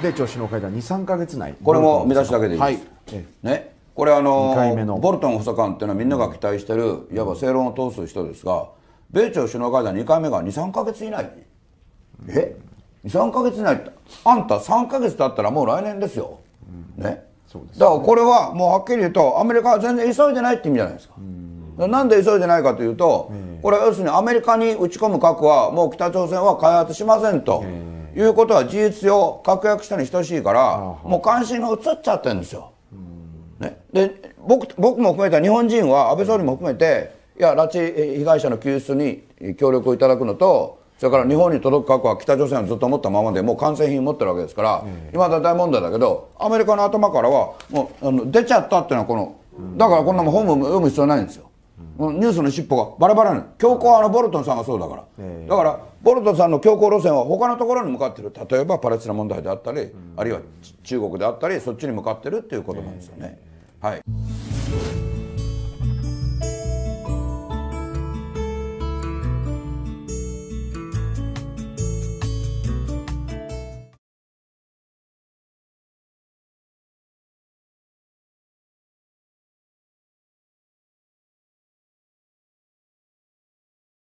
米朝首脳会談23か月内これも見出しだけでいいです、はいね、これあののボルトン補佐官っていうのはみんなが期待してるいわば正論を通す人ですが米朝首脳会談2回目が23か月以内え23か月以内あんた3か月経ったらもう来年ですよ、うですね、だからこれはもうはっきり言うとアメリカは全然急いでないって意味じゃないですか。なんで急いでないかというと、これは要するにアメリカに打ち込む核はもう北朝鮮は開発しませんと。いうことは事実上確約したに等しいからもう関心が移っちゃってるんですよ。ね、で僕僕も含めた日本人は安倍総理も含めていや拉致被害者の救出に協力をいただくのとそれから日本に届く核は北朝鮮はずっと持ったままでもう完成品持ってるわけですから、いまだ大問題だけどアメリカの頭からはもうあの出ちゃったっていうのはこのだからこんなもん本部読む必要ないんですよ。うん、ニュースの尻尾がバラバラに強硬派のボルトンさんがそうだから、えー、だからボルトンさんの強硬路線は他のところに向かってる例えばパレスチナ問題であったり、あるいは中国であったりそっちに向かってるっていうことなんですよね。えー、はい